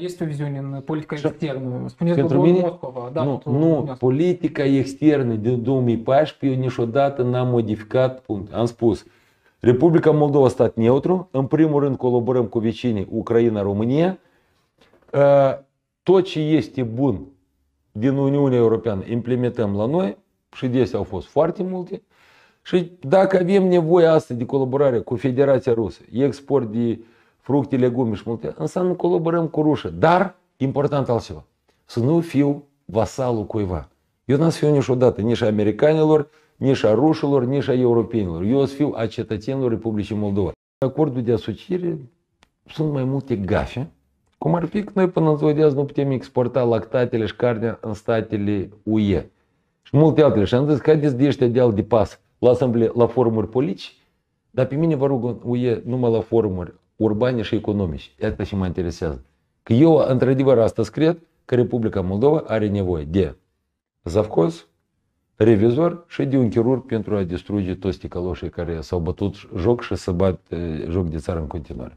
Este o viziune în politica externă. Spuneți pentru mine, Moscova. Da, nu, nu politica externă din 2014 eu niciodată n-am modificat punct. Am spus, Republica Moldova stat neutru, în primul rând colaborăm cu vecinii Ucraina-România. Tot ce este bun din Uniunea Europeană implementăm la noi și desi au fost foarte multe. Și dacă avem nevoie astăzi de colaborare cu Federația Rusă, export de uh, fructe, legume și multe, înseamnă colaborăm cu rușă. Dar, important altceva, să nu fiu vasalul cuiva. Eu n-am să fiu niciodată nici americanilor, nici a rușilor, nici a europenilor. Eu o să fiu a cetățenilor Republicii Moldova. Acordul de asociere sunt mai multe gafe, cum ar fi că noi până ziua de azi nu putem exporta lactatele și carnea în statele UE. Și multe altele. Și am zis, haideți de ăștia de de pas. Lasă-mi la forumuri politici, dar pe mine vă rog UE numai la forumuri urbane și economici. Iată ce mă interesează. Că eu, într-adevăr, asta cred că Republica Moldova are nevoie de zavcoz, revizor și de un chirurg pentru a distruge toți ticăloșii care s-au bătut joc și să bat joc de țară în continuare.